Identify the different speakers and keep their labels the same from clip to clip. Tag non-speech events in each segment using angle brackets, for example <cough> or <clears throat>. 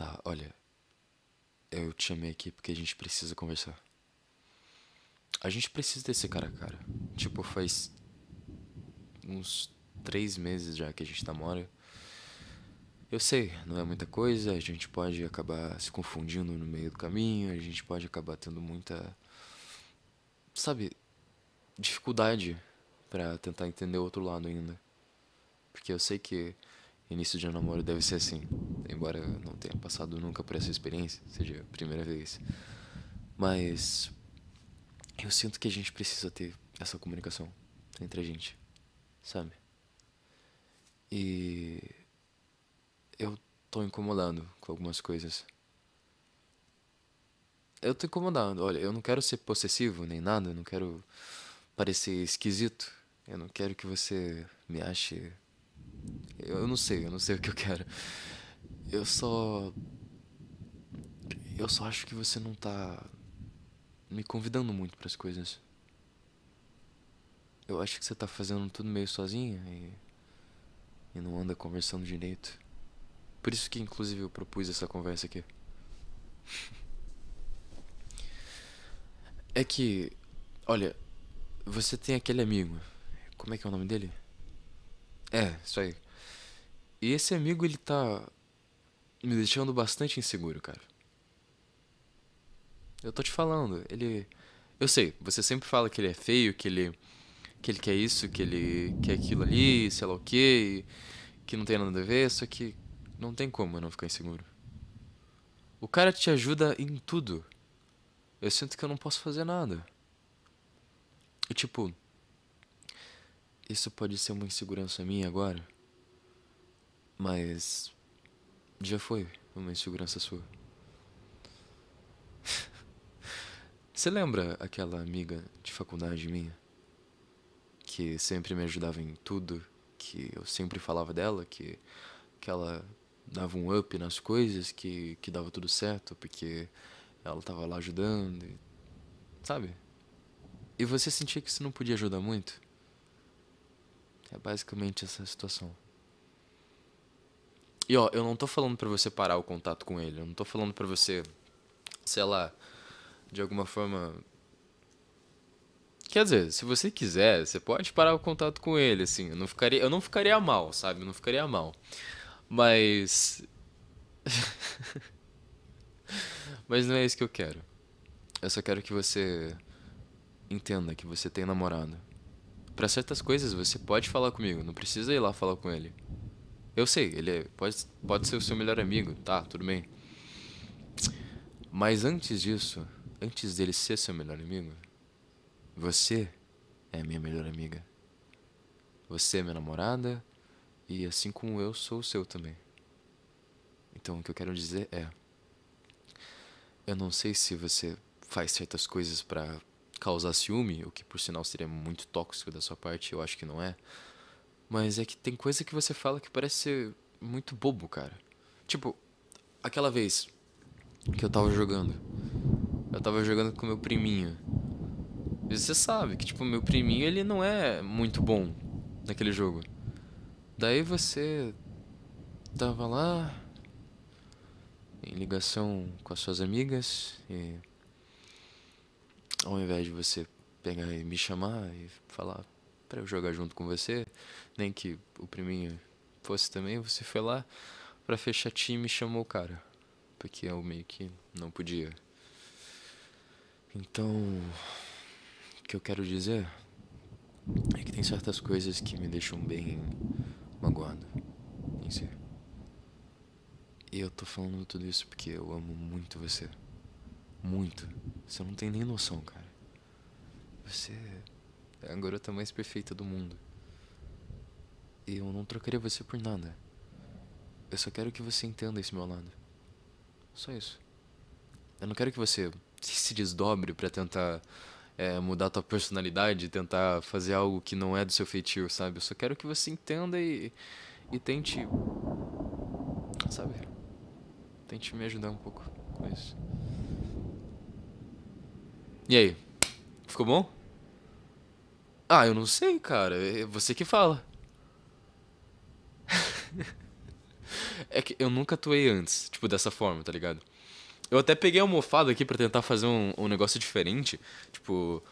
Speaker 1: Tá, olha. Eu te chamei aqui porque a gente precisa conversar. A gente precisa desse cara a cara. Tipo, faz. uns três meses já que a gente namora. Eu sei, não é muita coisa, a gente pode acabar se confundindo no meio do caminho, a gente pode acabar tendo muita. sabe. dificuldade para tentar entender o outro lado ainda. Porque eu sei que Início de um namoro deve ser assim. Embora eu não tenha passado nunca por essa experiência, seja a primeira vez. Mas eu sinto que a gente precisa ter essa comunicação entre a gente, sabe? E eu tô incomodado com algumas coisas. Eu tô incomodado. Olha, eu não quero ser possessivo nem nada, eu não quero parecer esquisito. Eu não quero que você me ache eu não sei, eu não sei o que eu quero. Eu só. Eu só acho que você não tá me convidando muito para as coisas. Eu acho que você tá fazendo tudo meio sozinha e. e não anda conversando direito. Por isso que, inclusive, eu propus essa conversa aqui. É que. Olha, você tem aquele amigo. Como é que é o nome dele? É, isso aí. E esse amigo, ele tá me deixando bastante inseguro, cara. Eu tô te falando, ele. Eu sei, você sempre fala que ele é feio, que ele. que ele quer isso, que ele quer aquilo ali, sei lá o quê, que não tem nada a ver, só que não tem como eu não ficar inseguro. O cara te ajuda em tudo. Eu sinto que eu não posso fazer nada. E tipo, isso pode ser uma insegurança minha agora, mas já foi uma insegurança sua. <laughs> Você lembra aquela amiga de faculdade minha? Que sempre me ajudava em tudo, que eu sempre falava dela, que, que ela dava um up nas coisas, que, que dava tudo certo, porque ela tava lá ajudando, e, sabe? E você sentia que você não podia ajudar muito? É basicamente essa situação. E ó, eu não tô falando para você parar o contato com ele, eu não tô falando para você, sei lá, de alguma forma Quer dizer, se você quiser, você pode parar o contato com ele, assim. Eu não ficaria, eu não ficaria mal, sabe? Eu não ficaria mal. Mas. <laughs> Mas não é isso que eu quero. Eu só quero que você entenda que você tem namorado. Para certas coisas você pode falar comigo, não precisa ir lá falar com ele. Eu sei, ele é, pode, pode ser o seu melhor amigo, tá, tudo bem. Mas antes disso, antes dele ser seu melhor amigo, você é minha melhor amiga. Você é minha namorada e assim como eu sou o seu também. Então o que eu quero dizer é eu não sei se você faz certas coisas para causar ciúme, o que por sinal seria muito tóxico da sua parte, eu acho que não é. Mas é que tem coisa que você fala que parece ser muito bobo, cara. Tipo, aquela vez que eu tava jogando. Eu tava jogando com meu priminho. E você sabe que, tipo, meu priminho ele não é muito bom naquele jogo. Daí você tava lá em ligação com as suas amigas e ao invés de você pegar e me chamar e falar para eu jogar junto com você, nem que o priminho fosse também, você foi lá para fechar time e chamou o cara, porque eu meio que não podia. Então, o que eu quero dizer é que tem certas coisas que me deixam bem magoado em si. E eu tô falando tudo isso porque eu amo muito você. Muito. Você não tem nem noção, cara. Você é a garota mais perfeita do mundo. E eu não trocaria você por nada. Eu só quero que você entenda esse meu lado. Só isso. Eu não quero que você se desdobre para tentar é, mudar a tua personalidade, tentar fazer algo que não é do seu feitio, sabe? Eu só quero que você entenda e, e tente. Sabe? Tente me ajudar um pouco com isso. E aí? Ficou bom? Ah, eu não sei, cara. É, é você que fala. <laughs> é que eu nunca atuei antes, tipo, dessa forma, tá ligado? Eu até peguei a almofada aqui para tentar fazer um, um, negócio diferente. Tipo,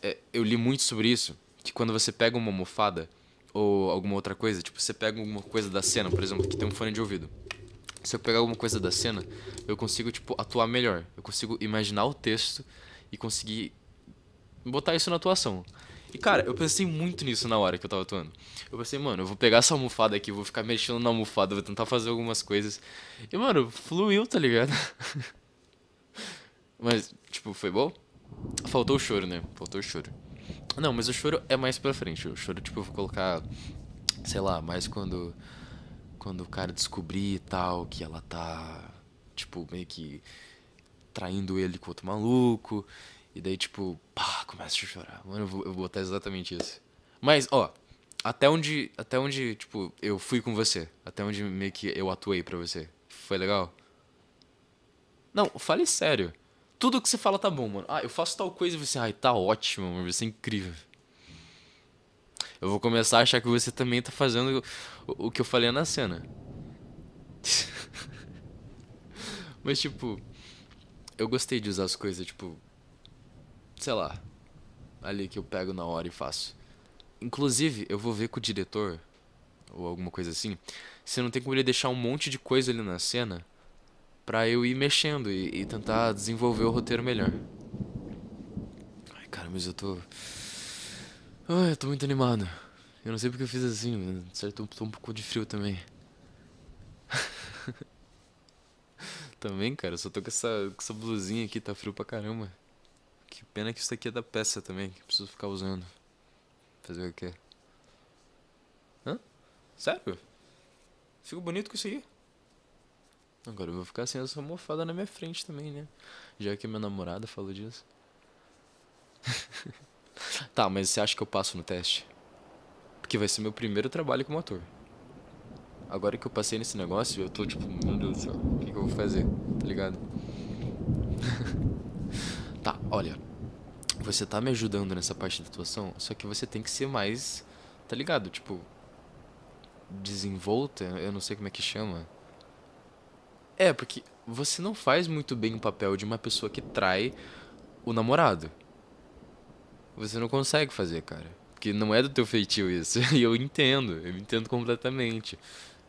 Speaker 1: é, eu li muito sobre isso. Que quando você pega uma almofada ou alguma outra coisa, tipo, você pega alguma coisa da cena, por exemplo, que tem um fone de ouvido. Se eu pegar alguma coisa da cena, eu consigo, tipo, atuar melhor. Eu consigo imaginar o texto e conseguir botar isso na atuação. E, cara, eu pensei muito nisso na hora que eu tava atuando. Eu pensei, mano, eu vou pegar essa almofada aqui, vou ficar mexendo na almofada, vou tentar fazer algumas coisas. E, mano, fluiu, tá ligado? <laughs> mas, tipo, foi bom? Faltou o choro, né? Faltou o choro. Não, mas o choro é mais pra frente. O choro, tipo, eu vou colocar, sei lá, mais quando. Quando o cara descobrir e tal, que ela tá. Tipo, meio que traindo ele com outro maluco. E daí, tipo, pá, começa a chorar. Mano, eu vou, botar exatamente isso. Mas, ó, até onde, até onde, tipo, eu fui com você. Até onde meio que eu atuei pra você. Foi legal? Não, fale sério. Tudo que você fala tá bom, mano. Ah, eu faço tal coisa e você, ai, tá ótimo, mano. Você é incrível. Eu vou começar a achar que você também tá fazendo o, o que eu falei na cena. <laughs> Mas, tipo, eu gostei de usar as coisas, tipo. Sei lá. Ali que eu pego na hora e faço. Inclusive, eu vou ver com o diretor, ou alguma coisa assim, se não tem como ele deixar um monte de coisa ali na cena pra eu ir mexendo e, e tentar desenvolver o roteiro melhor. Ai, cara, mas eu tô. Ai, eu tô muito animado. Eu não sei porque eu fiz assim, certo? Eu tô um pouco de frio também. também, cara. Eu só tô com essa, com essa blusinha aqui, tá frio pra caramba. Que pena que isso aqui é da peça também, que preciso ficar usando. Fazer o quê? Hã? Sério? Fico bonito com isso aqui? Agora eu vou ficar sem assim, essa mofada na minha frente também, né? Já que minha namorada falou disso. <laughs> tá, mas você acha que eu passo no teste? Porque vai ser meu primeiro trabalho como ator agora que eu passei nesse negócio, eu tô tipo, meu Deus do céu, o que, que eu vou fazer? Tá ligado? <laughs> tá, olha. Você tá me ajudando nessa parte da atuação, só que você tem que ser mais, tá ligado? Tipo, desenvolta, eu não sei como é que chama. É, porque você não faz muito bem o papel de uma pessoa que trai o namorado. Você não consegue fazer, cara. Porque não é do teu feitio isso. <laughs> E eu entendo, eu entendo completamente.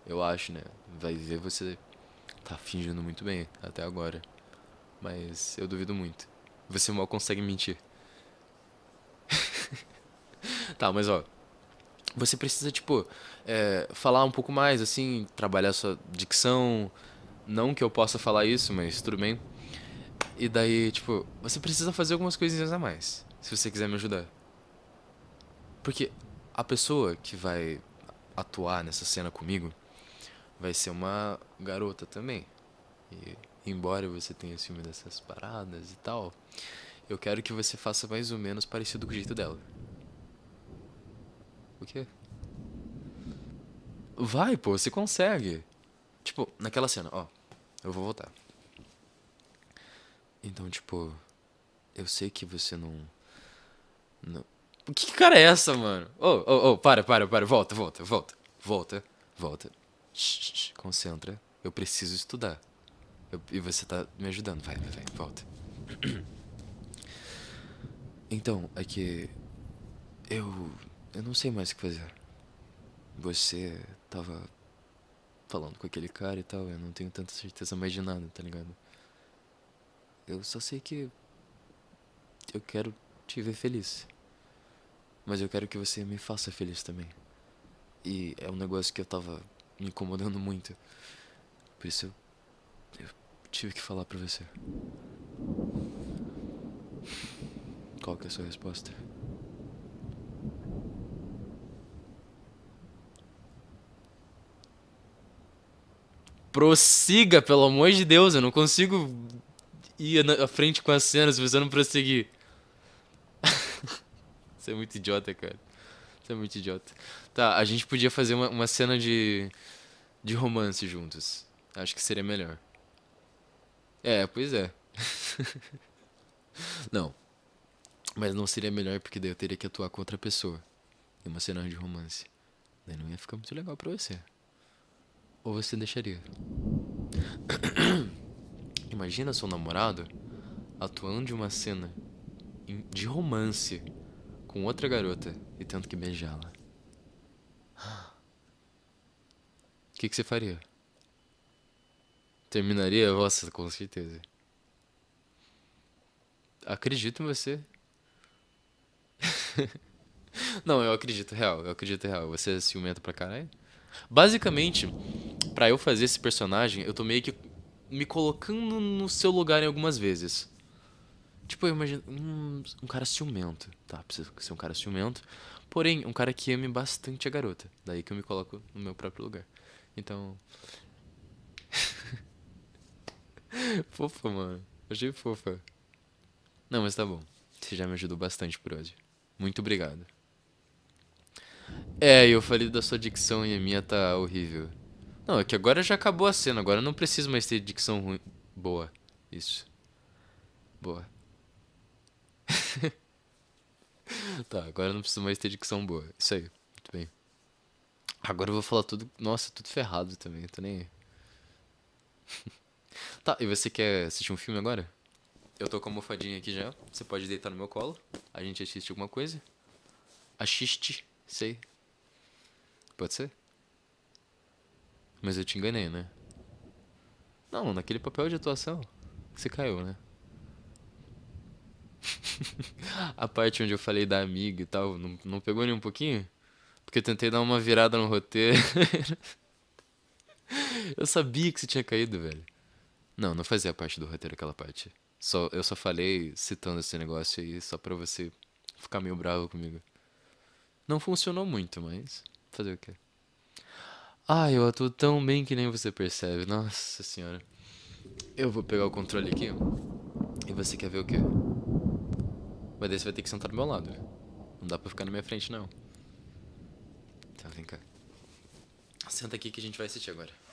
Speaker 1: Eu acho, né? Vai ver você tá fingindo muito bem até agora. Mas eu duvido muito. Você mal consegue mentir. <laughs> tá, mas ó. Você precisa, tipo, é, falar um pouco mais, assim, trabalhar sua dicção. Não que eu possa falar isso, mas tudo bem. E daí, tipo, você precisa fazer algumas coisinhas a mais, se você quiser me ajudar. Porque a pessoa que vai atuar nessa cena comigo, vai ser uma garota também. E embora você tenha ciúme dessas paradas e tal, eu quero que você faça mais ou menos parecido com o jeito dela. O quê? Vai, pô, você consegue. Tipo, naquela cena, ó. Eu vou voltar. Então, tipo, eu sei que você não. não... Que cara é essa, mano? Ô, ô, ô, para, para, para. Volta, volta, volta. Volta, volta. Shh, concentra. Eu preciso estudar. Eu, e você tá me ajudando. Vai, vai, vai, volta. <clears throat> Então, é que. Eu. Eu não sei mais o que fazer. Você tava falando com aquele cara e tal, eu não tenho tanta certeza mais de nada, tá ligado? Eu só sei que. Eu quero te ver feliz. Mas eu quero que você me faça feliz também. E é um negócio que eu tava me incomodando muito. Por isso eu, tive que falar pra você. Qual que é a sua resposta? Prossiga, pelo amor de Deus, eu não consigo ir à frente com as cenas se você não prosseguir. <laughs> você é muito idiota, cara. Você é muito idiota. Tá, a gente podia fazer uma, uma cena de, de romance juntos. Acho que seria melhor. É, pois é. <laughs> não. Mas não seria melhor porque daí eu teria que atuar com outra pessoa. Em uma cena de romance. Daí não ia ficar muito legal pra você. Ou você deixaria? <coughs> Imagina seu namorado atuando em uma cena de romance com outra garota e tento que beijá-la. O que, que você faria? Terminaria? Nossa, com certeza. Acredito em você. <laughs> Não, eu acredito real, eu acredito real. Você é ciumento pra caralho? Basicamente, para eu fazer esse personagem, eu tô meio que me colocando no seu lugar em algumas vezes. Tipo, eu imagino. Um, um cara ciumento, tá? Precisa ser um cara ciumento. Porém, um cara que ame bastante a garota. Daí que eu me coloco no meu próprio lugar. Então. <laughs> fofa, mano. Achei fofa. Não, mas tá bom. Você já me ajudou bastante por hoje. Muito obrigado. É, eu falei da sua dicção e a minha tá horrível. Não, é que agora já acabou a cena. Agora eu não preciso mais ter dicção ruim. Boa. Isso. Boa. <laughs> tá, agora não preciso mais ter dicção boa. Isso aí, muito bem. Agora eu vou falar tudo. Nossa, tudo ferrado também, tô nem. <laughs> tá, e você quer assistir um filme agora? Eu tô com a almofadinha aqui já. Você pode deitar no meu colo. A gente assiste alguma coisa. Assiste, sei. Pode ser? Mas eu te enganei, né? Não, naquele papel de atuação. Você caiu, né? <laughs> a parte onde eu falei da amiga e tal, não, não pegou nem um pouquinho? Porque eu tentei dar uma virada no roteiro. <laughs> eu sabia que você tinha caído, velho. Não, não fazia parte do roteiro aquela parte. Só, eu só falei citando esse negócio aí só pra você ficar meio bravo comigo. Não funcionou muito, mas fazer o quê? Ah, eu atuo tão bem que nem você percebe. Nossa senhora. Eu vou pegar o controle aqui. E você quer ver o quê? Mas daí você vai ter que sentar do meu lado, Não dá pra ficar na minha frente, não. Então vem cá. Senta aqui que a gente vai assistir agora.